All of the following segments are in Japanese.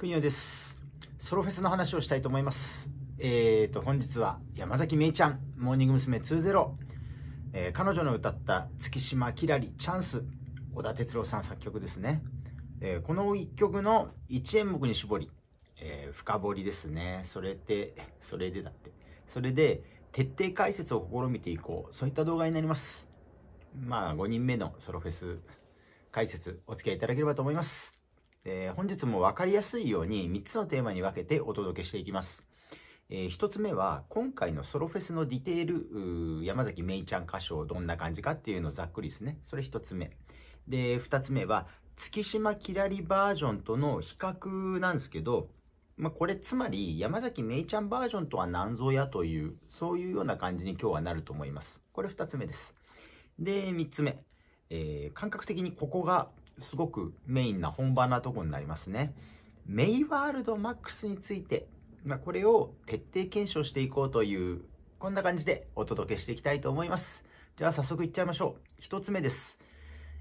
国尾ですソロフェスの話をしたいと思いますえーと本日は山崎めいちゃんモーニング娘。20、えー、彼女の歌った月島きらりチャンス小田哲郎さん作曲ですね、えー、この1曲の1演目に絞り、えー、深掘りですねそれでそれでだってそれで徹底解説を試みていこうそういった動画になりますまあ5人目のソロフェス解説お付き合いいただければと思いますえー、本日も分かりやすいように3つのテーマに分けてお届けしていきます。えー、1つ目は今回のソロフェスのディテール山崎めいちゃん歌唱どんな感じかっていうのをざっくりですねそれ1つ目で2つ目は月島きらりバージョンとの比較なんですけど、まあ、これつまり山崎めいちゃんバージョンとは何ぞやというそういうような感じに今日はなると思いますこれ2つ目ですで3つ目、えー、感覚的にここがすごくメインな本番なとこになりますね。メイワールドマックスについて、まあ、これを徹底検証していこうという、こんな感じでお届けしていきたいと思います。じゃあ早速いっちゃいましょう。1つ目です。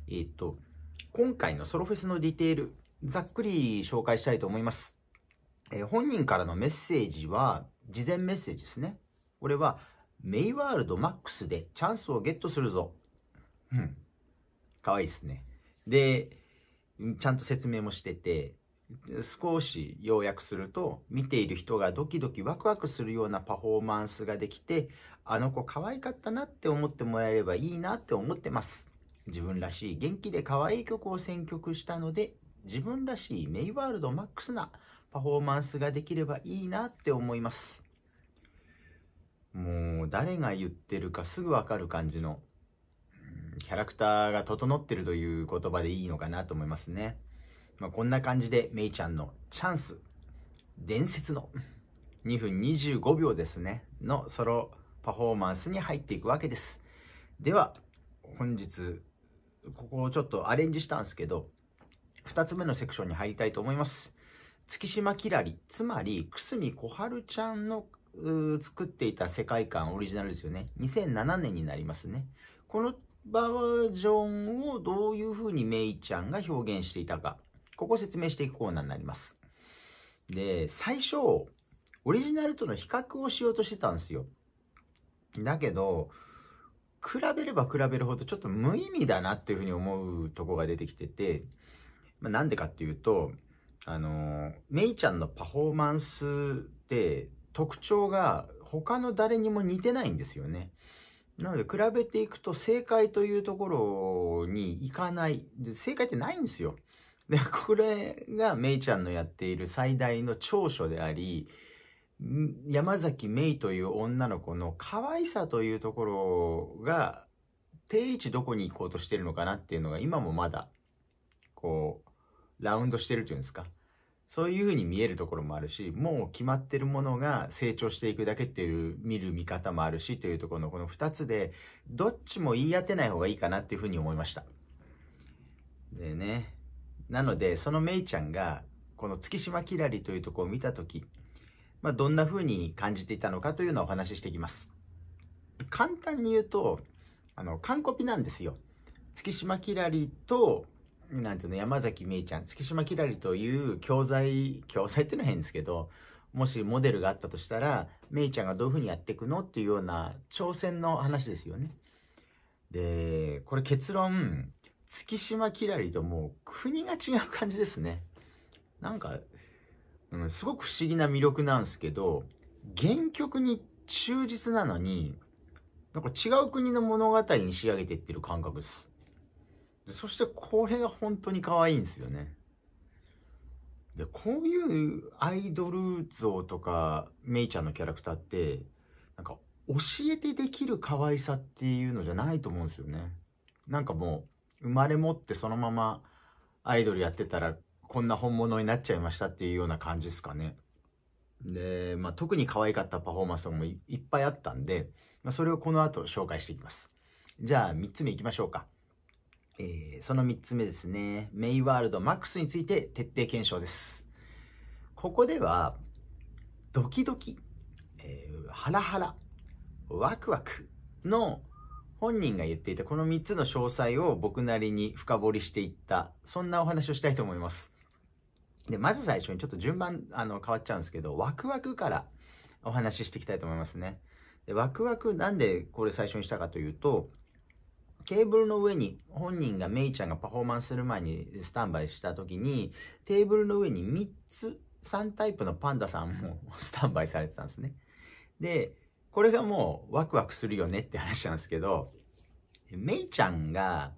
えー、っと、今回のソロフェスのディテール、ざっくり紹介したいと思います。えー、本人からのメッセージは、事前メッセージですね。これは、メイワールドマックスでチャンスをゲットするぞ。うん。かわいいですね。で、ちゃんと説明もしてて、少し要約すると、見ている人がドキドキワクワクするようなパフォーマンスができて、あの子可愛かったなって思ってもらえればいいなって思ってます。自分らしい元気で可愛い曲を選曲したので、自分らしいメイワールドマックスなパフォーマンスができればいいなって思います。もう誰が言ってるかすぐわかる感じのキャラクターが整ってるという言葉でいいのかなと思いますね。まあ、こんな感じで、めいちゃんのチャンス、伝説の2分25秒ですね、のソロパフォーマンスに入っていくわけです。では、本日、ここをちょっとアレンジしたんですけど、2つ目のセクションに入りたいと思います。月島きらり、つまり、くすみこはるちゃんの作っていた世界観オリジナルですよね。2007年になりますね。このバージョンをどういうふうにメイちゃんが表現していたか、ここ説明していくコーナーになります。で、最初、オリジナルとの比較をしようとしてたんですよ。だけど、比べれば比べるほどちょっと無意味だなっていうふうに思うとこが出てきてて、まあ、なんでかっていうと、あの、メイちゃんのパフォーマンスって特徴が他の誰にも似てないんですよね。なので、比べていくと正解というところに行かない。で正解ってないんですよ。で、これがメイちゃんのやっている最大の長所であり、山崎メイという女の子の可愛さというところが、定位置どこに行こうとしてるのかなっていうのが今もまだ、こう、ラウンドしてるというんですか。そういうふうに見えるところもあるし、もう決まってるものが成長していくだけっていう見る見方もあるしというところのこの2つで、どっちも言い当てない方がいいかなっていうふうに思いました。でね。なので、そのめいちゃんが、この月島きらりというとこを見た時。まあ、どんなふうに感じていたのかというのをお話ししていきます。簡単に言うと、あの、完コピなんですよ。月島きらりとなんていうの、山崎めいちゃん、月島きらりという教材、教材ってのは変ですけど、もしモデルがあったとしたら、めいちゃんがどういうふうにやっていくのっていうような挑戦の話ですよね。で、これ結論、月島きらりともう国が違う感じですね。なんか、うん、すごく不思議な魅力なんですけど、原曲に忠実なのに、なんか違う国の物語に仕上げてってる感覚です。そしてこれが本当に可愛いんですよね。で、こういうアイドル像とか、メイちゃんのキャラクターって、なんか教えてできる可愛さっていうのじゃないと思うんですよね。なんかもう、生まれ持ってそのままアイドルやってたら、こんな本物になっちゃいましたっていうような感じですかね。で、まあ、特に可愛かったパフォーマンスもいっぱいあったんで、まあ、それをこの後紹介していきます。じゃあ、3つ目いきましょうか。えー、その3つ目ですね。メイワールドックスについて徹底検証です。ここでは、ドキドキ、えー、ハラハラ、ワクワクの本人が言っていたこの3つの詳細を僕なりに深掘りしていった、そんなお話をしたいと思います。で、まず最初にちょっと順番あの変わっちゃうんですけど、ワクワクからお話ししていきたいと思いますね。でワクワクなんでこれ最初にしたかというと、テーブルの上に本人がメイちゃんがパフォーマンスする前にスタンバイした時にテーブルの上に3つ3タイプのパンダさんもスタンバイされてたんですね。でこれがもうワクワクするよねって話なんですけどメイちゃんが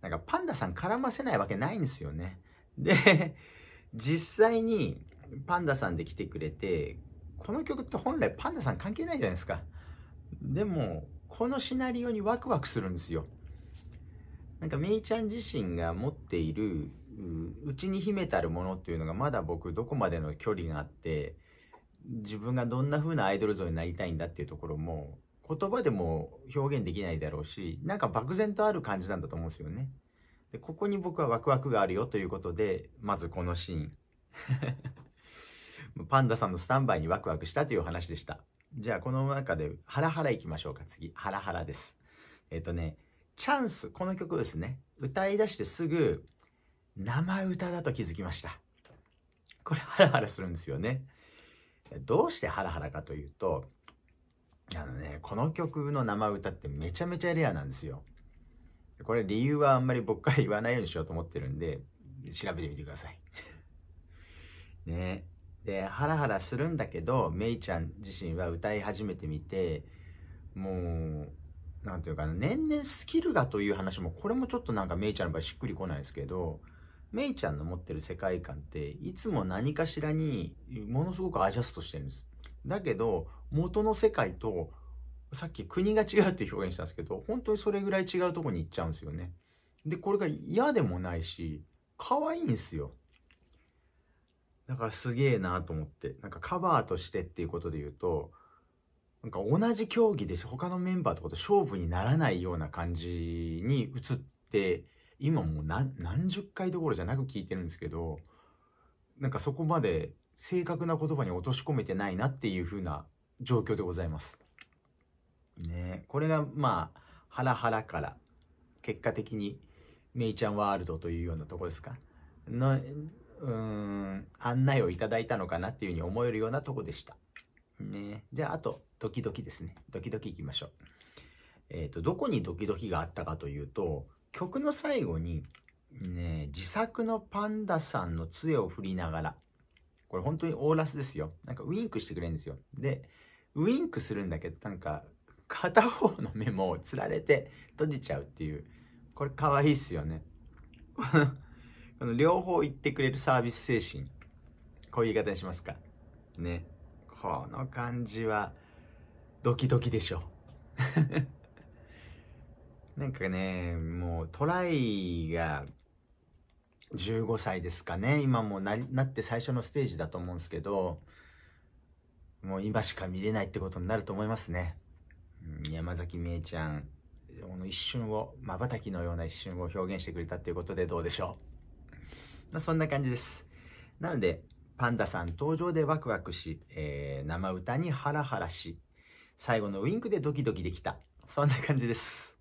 なんかパンダさん絡ませないわけないんですよね。で実際にパンダさんで来てくれてこの曲って本来パンダさん関係ないじゃないですか。でもこのシナリオにワクワクするんですよ。なんかめいちゃん自身が持っているうちに秘めたるものっていうのがまだ僕どこまでの距離があって自分がどんな風なアイドル像になりたいんだっていうところも言葉でも表現できないだろうしなんか漠然とある感じなんだと思うんですよね。でここに僕はワクワクがあるよということでまずこのシーンパンダさんのスタンバイにワクワクしたという話でしたじゃあこの中でハラハラいきましょうか次ハラハラですえっ、ー、とねチャンス、この曲ですね。歌い出してすぐ、生歌だと気づきました。これハラハラするんですよね。どうしてハラハラかというと、あのね、この曲の生歌ってめちゃめちゃレアなんですよ。これ理由はあんまり僕から言わないようにしようと思ってるんで、調べてみてください。ねで、ハラハラするんだけど、メイちゃん自身は歌い始めてみて、もう、なんていうかな、年々スキルがという話も、これもちょっとなんかメイちゃんの場合しっくりこないですけど、メイちゃんの持ってる世界観って、いつも何かしらにものすごくアジャストしてるんです。だけど、元の世界と、さっき国が違うっていう表現したんですけど、本当にそれぐらい違うとこに行っちゃうんですよね。で、これが嫌でもないし、可愛いんですよ。だからすげえなと思って。なんかカバーとしてっていうことで言うと、なんか同じ競技で他のメンバーとかと勝負にならないような感じに移って、今もう何何十回どころじゃなく聞いてるんですけど、なんかそこまで正確な言葉に落とし込めてないなっていう風な状況でございます。ねこれがまあ、ハラハラから、結果的に、メイちゃんワールドというようなとこですか。の、うん、案内をいただいたのかなっていうふうに思えるようなとこでした。ね。じゃあ、あと、ドキドキですね。ドキドキいきましょう。えっ、ー、と、どこにドキドキがあったかというと、曲の最後に、ね、自作のパンダさんの杖を振りながら、これ本当にオーラスですよ。なんかウインクしてくれるんですよ。で、ウインクするんだけど、なんか、片方の目もつられて閉じちゃうっていう。これ可愛いっすよね。この両方言ってくれるサービス精神。こういう言い方にしますか。ね。この感じはドキドキでしょ なんかねもうトライが15歳ですかね今もうななって最初のステージだと思うんですけどもう今しか見れないってことになると思いますね、うん、山崎美恵ちゃんこの一瞬をまばたきのような一瞬を表現してくれたっていうことでどうでしょう、まあ、そんな感じですなのでパンダさん登場でワクワクし、えー、生歌にハラハラし、最後のウィンクでドキドキできた。そんな感じです。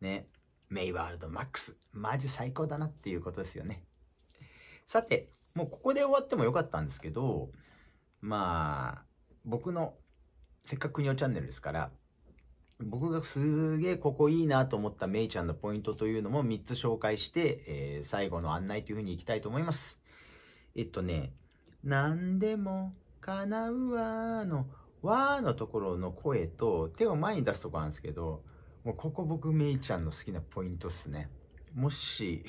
ね。メイワールドマックス。マジ最高だなっていうことですよね。さて、もうここで終わってもよかったんですけど、まあ、僕のせっかく国尾チャンネルですから、僕がすげえここいいなと思っためいちゃんのポイントというのも3つ紹介して、えー、最後の案内というふうにいきたいと思います。えっとね、何でも叶うわの、わーのところの声と手を前に出すとこなんですけど、もうここ僕めいちゃんの好きなポイントっすね。もし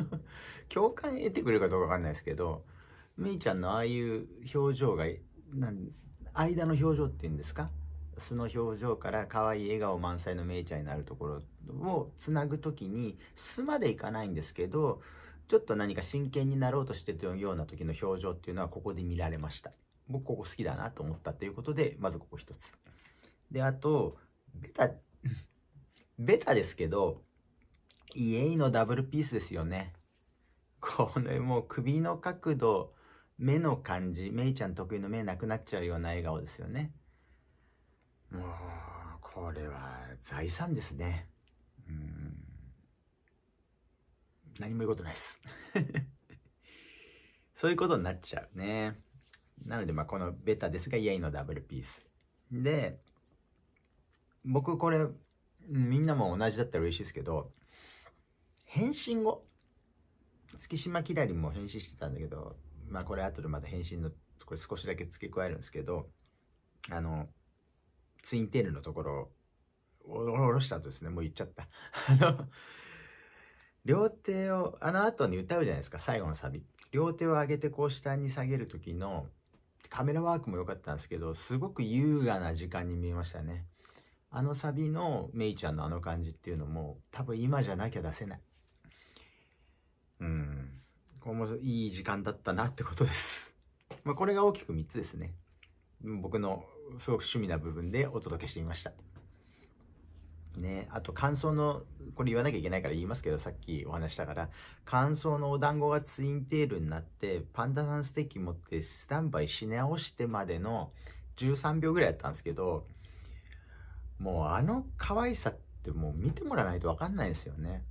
共感得てくれるかどうかわかんないですけど、めいちゃんのああいう表情が、間の表情っていうんですか素の表情から可愛い笑顔満載のめいちゃんになるところをつなぐ時に素までいかないんですけどちょっと何か真剣になろうとしてるような時の表情っていうのはここで見られました。僕ここ好きだなと思ったということで、まずここ一つ。で、あと、ベタ、ベタですけど、イエイのダブルピースですよね。これもう首の角度、目の感じ、メイちゃん得意の目なくなっちゃうような笑顔ですよね。もう、これは財産ですね。何も言うことないです そういうことになっちゃうね。なので、まあ、このベタですが、イエイのダブルピース。で、僕これ、みんなも同じだったら嬉しいですけど、返信後、月島きらりも返信してたんだけど、まあこれ後でまた返信の、これ少しだけ付け加えるんですけど、あの、ツインテールのところを、おろしたとですね、もう言っちゃった。あの、両手を、あの後に歌うじゃないですか、最後のサビ。両手を上げてこう下に下げる時の、カメラワークも良かったんですけど、すごく優雅な時間に見えましたね。あのサビのメイちゃんのあの感じっていうのも、多分今じゃなきゃ出せない。うん。これもいい時間だったなってことです。まあ、これが大きく3つですね。僕のすごく趣味な部分でお届けしてみました。ね、あと感想の、これ言わなきゃいけないから言いますけど、さっきお話したから、感想のお団子がツインテールになって、パンダさんステーキ持ってスタンバイし直してまでの13秒ぐらいやったんですけど、もうあの可愛さってもう見てもらわないとわかんないですよね。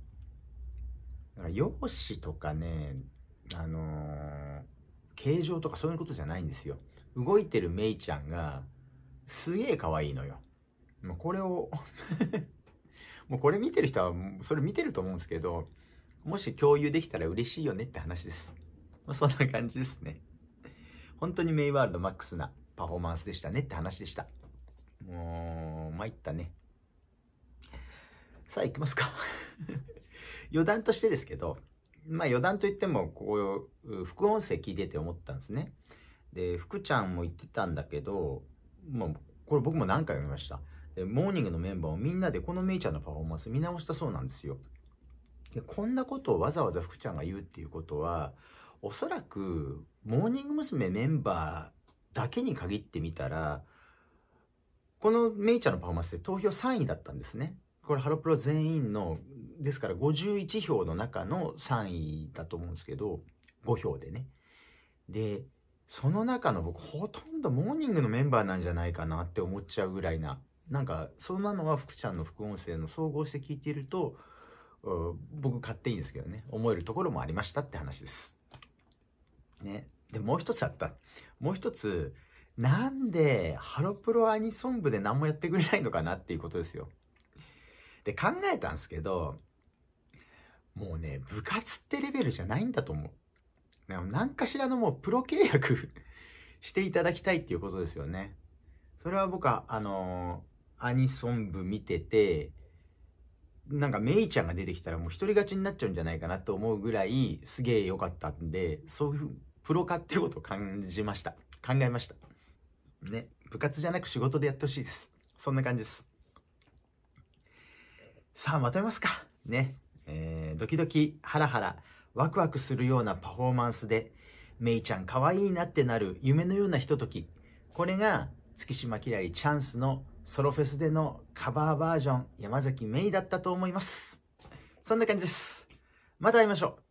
だから容姿とかね、あのー、形状とかそういうことじゃないんですよ。動いてるメイちゃんがすげえ可愛いのよ。これをもうこれ見てる人はそれ見てると思うんですけど、もし共有できたら嬉しいよねって話です。まそんな感じですね。本当にメイワールドマックスなパフォーマンスでしたねって話でした。もう、参ったね。さあ行きますか 余談としてですけど、まあ余談といっても、こう、副音声聞いてて思ったんですね。で、福ちゃんも言ってたんだけど、もう、これ僕も何回も言いました。でモーニングのメンバーをみんなでこのめいちゃんのパフォーマンス見直したそうなんですよ。でこんなことをわざわざ福ちゃんが言うっていうことはおそらくモーニング娘。メンバーだけに限ってみたらこのめいちゃんのパフォーマンスで投票3位だったんですね。これハロプロ全員のですから51票の中の3位だと思うんですけど5票でね。でその中の僕ほとんどモーニングのメンバーなんじゃないかなって思っちゃうぐらいななんか、そんなのは福ちゃんの副音声の総合して聞いていると、僕勝手にですけどね、思えるところもありましたって話です。ね。で、もう一つあった。もう一つ、なんでハロプロアニソン部で何もやってくれないのかなっていうことですよ。で、考えたんですけど、もうね、部活ってレベルじゃないんだと思う。何かしらのもうプロ契約 していただきたいっていうことですよね。それは僕は、あのーアニソン部見てて、なんかメイちゃんが出てきたらもう独り勝ちになっちゃうんじゃないかなと思うぐらいすげえ良かったんで、そういうプロ化ってことを感じました。考えました。ね。部活じゃなく仕事でやってほしいです。そんな感じです。さあ、まとめますか。ね。えー、ドキドキ、ハラハラ、ワクワクするようなパフォーマンスで、メイちゃん可愛いなってなる夢のようなひととき。これが月島きらりチャンスのソロフェスでのカバーバージョン、山崎メイだったと思います。そんな感じです。また会いましょう。